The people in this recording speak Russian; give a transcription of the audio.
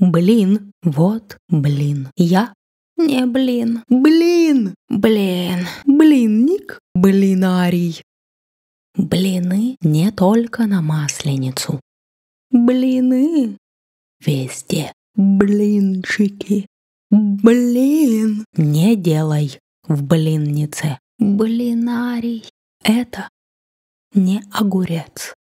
Блин, вот блин. Я не блин. Блин! Блин. Блинник. Блинарий. Блины не только на масленицу. Блины везде. Блинчики. Блин. Не делай в блиннице. Блинарий. Это не огурец.